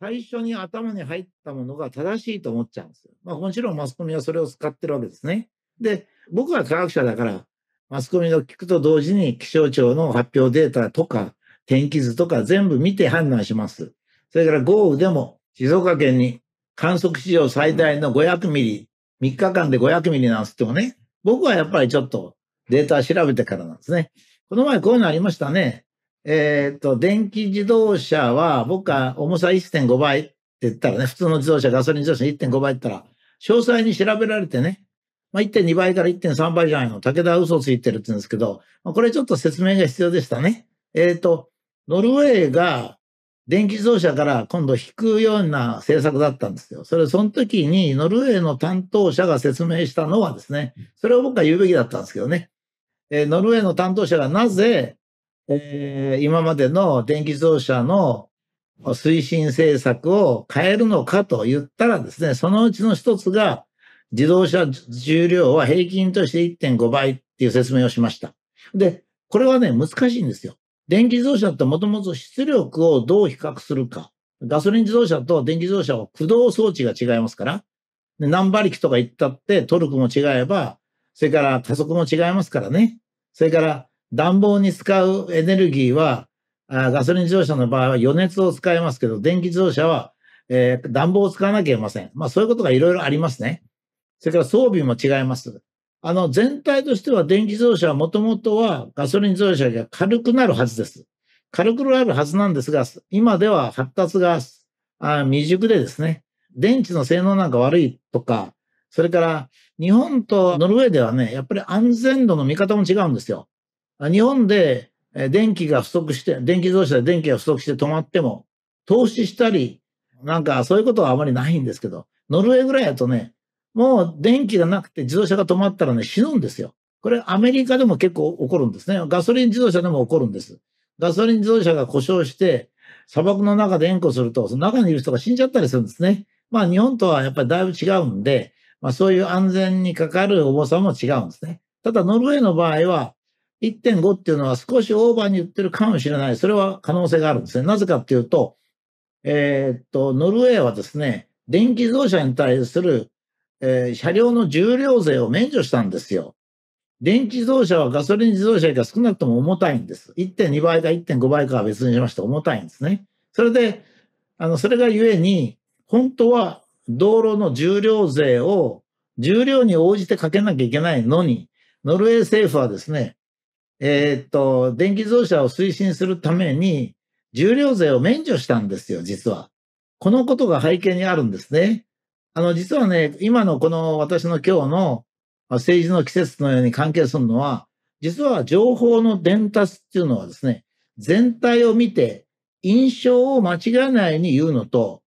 最初に頭に入ったものが正しいと思っちゃうんですよ。まあ、もちろんマスコミはそれを使ってるわけですね。で、僕は科学者だから、マスコミの聞くと同時に気象庁の発表データとか、天気図とか全部見て判断します。それから豪雨でも静岡県に観測史上最大の500ミリ、3日間で500ミリなんすってもね、僕はやっぱりちょっとデータ調べてからなんですね。この前こういうのありましたね。えっ、ー、と、電気自動車は、僕は重さ1.5倍って言ったらね、普通の自動車、ガソリン自動車1.5倍って言ったら、詳細に調べられてね、まあ、1.2倍から1.3倍じゃないの。武田は嘘ついてるって言うんですけど、まあ、これちょっと説明が必要でしたね。えっ、ー、と、ノルウェーが電気自動車から今度引くような政策だったんですよ。それ、その時にノルウェーの担当者が説明したのはですね、それを僕は言うべきだったんですけどね。えー、ノルウェーの担当者がなぜえー、今までの電気自動車の推進政策を変えるのかと言ったらですね、そのうちの一つが自動車重量は平均として1.5倍っていう説明をしました。で、これはね、難しいんですよ。電気自動車ってもともと出力をどう比較するか。ガソリン自動車と電気自動車は駆動装置が違いますから。で何馬力とか言ったってトルクも違えば、それから加速も違いますからね。それから暖房に使うエネルギーは、ガソリン自動車の場合は余熱を使いますけど、電気自動車は、えー、暖房を使わなきゃいけません。まあそういうことがいろいろありますね。それから装備も違います。あの、全体としては電気自動車はもともとはガソリン自動車が軽くなるはずです。軽くなるはずなんですが、今では発達が未熟でですね、電池の性能なんか悪いとか、それから日本とノルウェーではね、やっぱり安全度の見方も違うんですよ。日本で電気が不足して、電気自動車で電気が不足して止まっても、投資したり、なんかそういうことはあまりないんですけど、ノルウェーぐらいだとね、もう電気がなくて自動車が止まったらね、死ぬんですよ。これアメリカでも結構起こるんですね。ガソリン自動車でも起こるんです。ガソリン自動車が故障して、砂漠の中で援護すると、その中にいる人が死んじゃったりするんですね。まあ日本とはやっぱりだいぶ違うんで、まあそういう安全にかかる重さも違うんですね。ただノルウェーの場合は、1.5っていうのは少しオーバーに言ってるかもしれない。それは可能性があるんですね。なぜかっていうと、えー、っと、ノルウェーはですね、電気自動車に対する、えー、車両の重量税を免除したんですよ。電気自動車はガソリン自動車より少なくとも重たいんです。1.2倍か1.5倍かは別にしまして重たいんですね。それで、あの、それがゆえに、本当は道路の重量税を重量に応じてかけなきゃいけないのに、ノルウェー政府はですね、えー、っと、電気自動車を推進するために、重量税を免除したんですよ、実は。このことが背景にあるんですね。あの、実はね、今のこの私の今日の政治の季節のように関係するのは、実は情報の伝達っていうのはですね、全体を見て印象を間違えないに言うのと、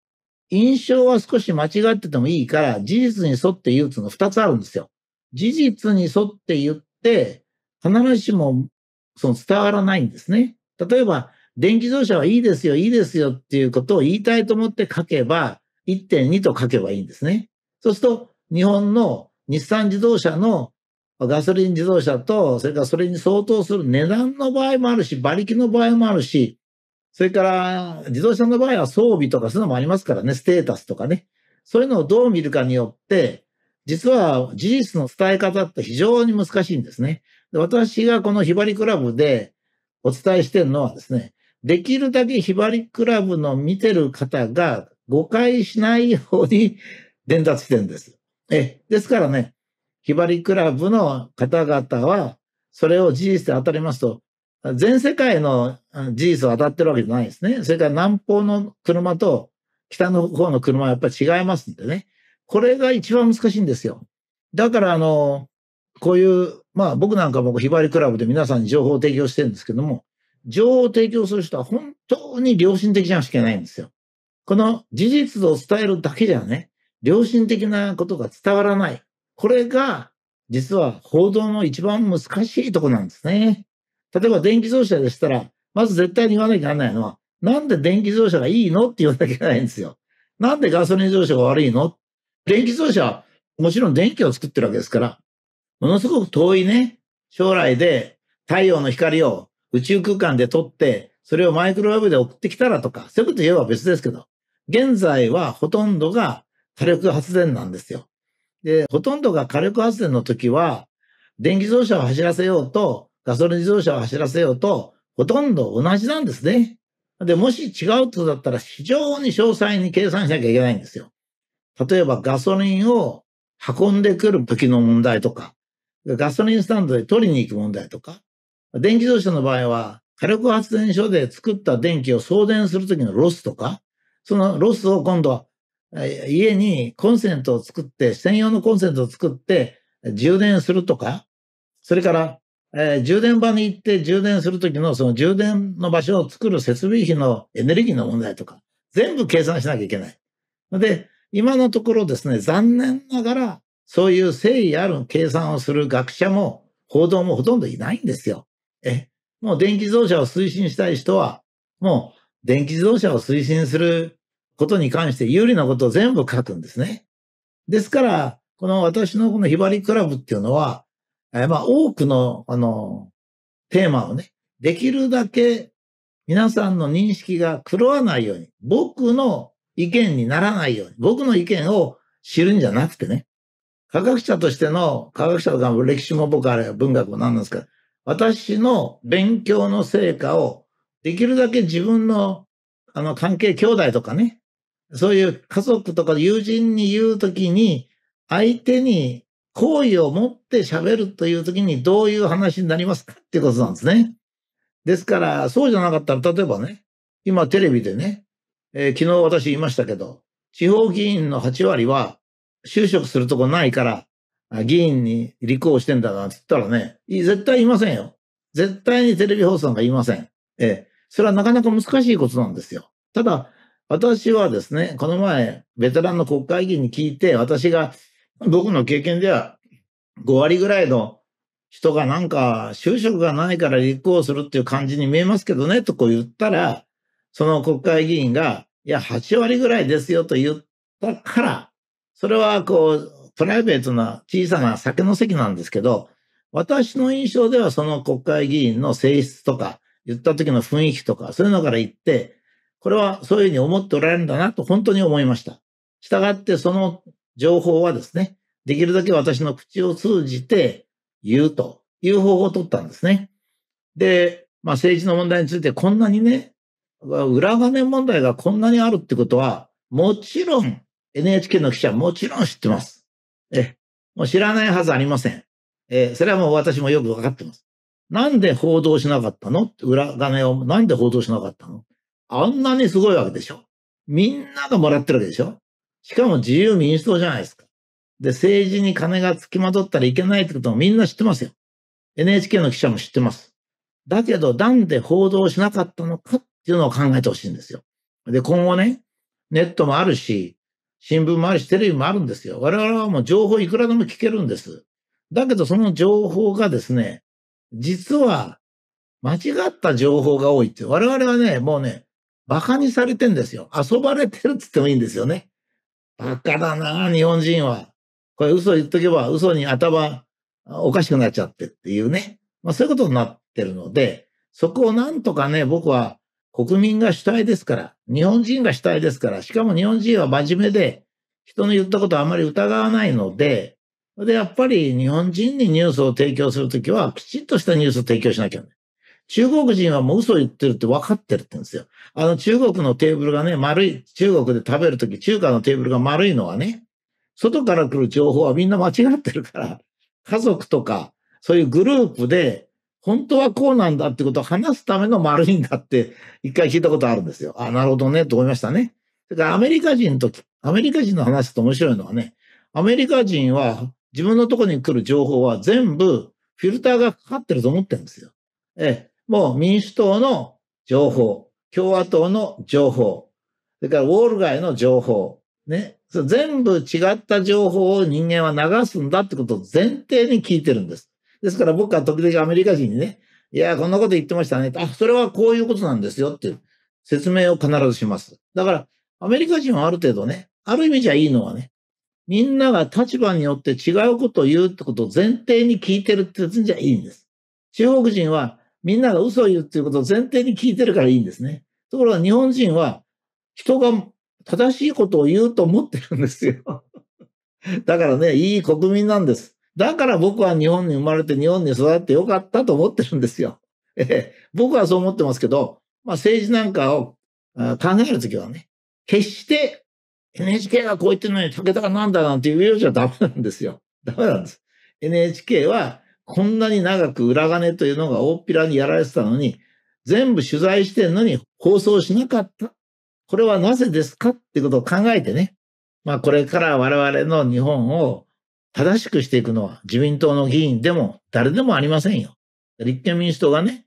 印象は少し間違っててもいいから、事実に沿って言うつの二つあるんですよ。事実に沿って言って、必ずしもその伝わらないんですね。例えば、電気自動車はいいですよ、いいですよっていうことを言いたいと思って書けば、1.2と書けばいいんですね。そうすると、日本の日産自動車のガソリン自動車と、それからそれに相当する値段の場合もあるし、馬力の場合もあるし、それから自動車の場合は装備とかそういうのもありますからね、ステータスとかね。そういうのをどう見るかによって、実は事実の伝え方って非常に難しいんですね。で私がこのひばりクラブでお伝えしてるのはですね、できるだけひばりクラブの見てる方が誤解しないように伝達してるんです。え、ですからね、ひばりクラブの方々は、それを事実で当たりますと、全世界の事実を当たってるわけじゃないですね。それから南方の車と北の方の車はやっぱり違いますんでね。これが一番難しいんですよ。だからあの、こういう、まあ僕なんかもひばりクラブで皆さんに情報を提供してるんですけども、情報を提供する人は本当に良心的じゃんしかけないんですよ。この事実を伝えるだけじゃね、良心的なことが伝わらない。これが、実は報道の一番難しいとこなんですね。例えば電気自動車でしたら、まず絶対に言わなきゃならないのは、なんで電気自動車がいいのって言わなきゃいけないんですよ。なんでガソリン自動車が悪いの電気自動車はもちろん電気を作ってるわけですから、ものすごく遠いね、将来で太陽の光を宇宙空間で撮って、それをマイクロウェブで送ってきたらとか、そういうこと言えば別ですけど、現在はほとんどが火力発電なんですよ。で、ほとんどが火力発電の時は、電気自動車を走らせようと、ガソリン自動車を走らせようと、ほとんど同じなんですね。で、もし違うとだったら非常に詳細に計算しなきゃいけないんですよ。例えばガソリンを運んでくる時の問題とか、ガソリンスタンドで取りに行く問題とか、電気自動車の場合は、火力発電所で作った電気を送電するときのロスとか、そのロスを今度、家にコンセントを作って、専用のコンセントを作って充電するとか、それから、えー、充電場に行って充電するときのその充電の場所を作る設備費のエネルギーの問題とか、全部計算しなきゃいけない。で、今のところですね、残念ながら、そういう誠意ある計算をする学者も報道もほとんどいないんですよ。え、もう電気自動車を推進したい人は、もう電気自動車を推進することに関して有利なことを全部書くんですね。ですから、この私のこのひばりクラブっていうのは、えまあ多くの、あの、テーマをね、できるだけ皆さんの認識が狂わないように、僕の意見にならないように、僕の意見を知るんじゃなくてね、科学者としての、科学者とか歴史も僕あれ文学も何なんですか、私の勉強の成果をできるだけ自分のあの関係、兄弟とかね、そういう家族とか友人に言うときに、相手に好意を持って喋るというときにどういう話になりますかっていうことなんですね。ですから、そうじゃなかったら、例えばね、今テレビでね、えー、昨日私言いましたけど、地方議員の8割は就職するとこないから、議員に立候補してんだなって言ったらね、絶対いませんよ。絶対にテレビ放送がいません。ええ。それはなかなか難しいことなんですよ。ただ、私はですね、この前、ベテランの国会議員に聞いて、私が、僕の経験では、5割ぐらいの人がなんか、就職がないから立候補するっていう感じに見えますけどね、とこう言ったら、その国会議員が、いや、8割ぐらいですよと言ったから、それはこう、プライベートな小さな酒の席なんですけど、私の印象ではその国会議員の性質とか、言った時の雰囲気とか、そういうのから言って、これはそういうふうに思っておられるんだなと本当に思いました。したがってその情報はですね、できるだけ私の口を通じて言うという方法を取ったんですね。で、まあ政治の問題についてこんなにね、裏金問題がこんなにあるってことは、もちろん NHK の記者もちろん知ってます。え、もう知らないはずありません。えそれはもう私もよくわかってます。なんで報道しなかったのって裏金を、なんで報道しなかったのあんなにすごいわけでしょみんながもらってるわけでしょしかも自由民主党じゃないですか。で、政治に金がつきまとったらいけないってこともみんな知ってますよ。NHK の記者も知ってます。だけど、なんで報道しなかったのかっていうのを考えてほしいんですよ。で、今後ね、ネットもあるし、新聞もあるし、テレビもあるんですよ。我々はもう情報いくらでも聞けるんです。だけどその情報がですね、実は間違った情報が多いって、我々はね、もうね、馬鹿にされてんですよ。遊ばれてるって言ってもいいんですよね。馬鹿だな、日本人は。これ嘘言っとけば嘘に頭おかしくなっちゃってっていうね。まあそういうことになってるので、そこをなんとかね、僕は国民が主体ですから、日本人が主体ですから、しかも日本人は真面目で、人の言ったことはあまり疑わないので、で、やっぱり日本人にニュースを提供するときは、きちっとしたニュースを提供しなきゃ、ね、中国人はもう嘘を言ってるって分かってるって言うんですよ。あの中国のテーブルがね、丸い、中国で食べるとき、中華のテーブルが丸いのはね、外から来る情報はみんな間違ってるから、家族とか、そういうグループで本当はこうなんだってことを話すための丸いんだって、一回聞いたことあるんですよ。あ、なるほどね、と思いましたね。だからアメリカ人と、アメリカ人の話と面白いのはね、アメリカ人は自分のとこに来る情報は全部フィルターがかかってると思ってるんですよ。ええ、もう民主党の情報、共和党の情報、それからウォール街の情報、ね。全部違った情報を人間は流すんだってことを前提に聞いてるんです。ですから僕は時々アメリカ人にね、いや、こんなこと言ってましたね。あ、それはこういうことなんですよっていう説明を必ずします。だから、アメリカ人はある程度ね、ある意味じゃいいのはね、みんなが立場によって違うことを言うってことを前提に聞いてるって言うんじゃいいんです。中国人はみんなが嘘を言うっていうことを前提に聞いてるからいいんですね。ところが日本人は人が正しいことを言うと思ってるんですよ。だからね、いい国民なんです。だから僕は日本に生まれて日本に育ってよかったと思ってるんですよ。ええ、僕はそう思ってますけど、まあ政治なんかを考えるときはね、決して NHK がこう言ってるのに武田がなんだなんて言うようじゃダメなんですよ。ダメなんです。NHK はこんなに長く裏金というのが大っぴらにやられてたのに、全部取材してんのに放送しなかった。これはなぜですかってことを考えてね。まあこれから我々の日本を正しくしていくのは自民党の議員でも誰でもありませんよ。立憲民主党がね、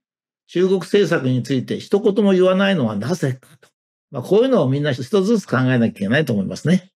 中国政策について一言も言わないのはなぜかと。まあ、こういうのをみんな一つずつ考えなきゃいけないと思いますね。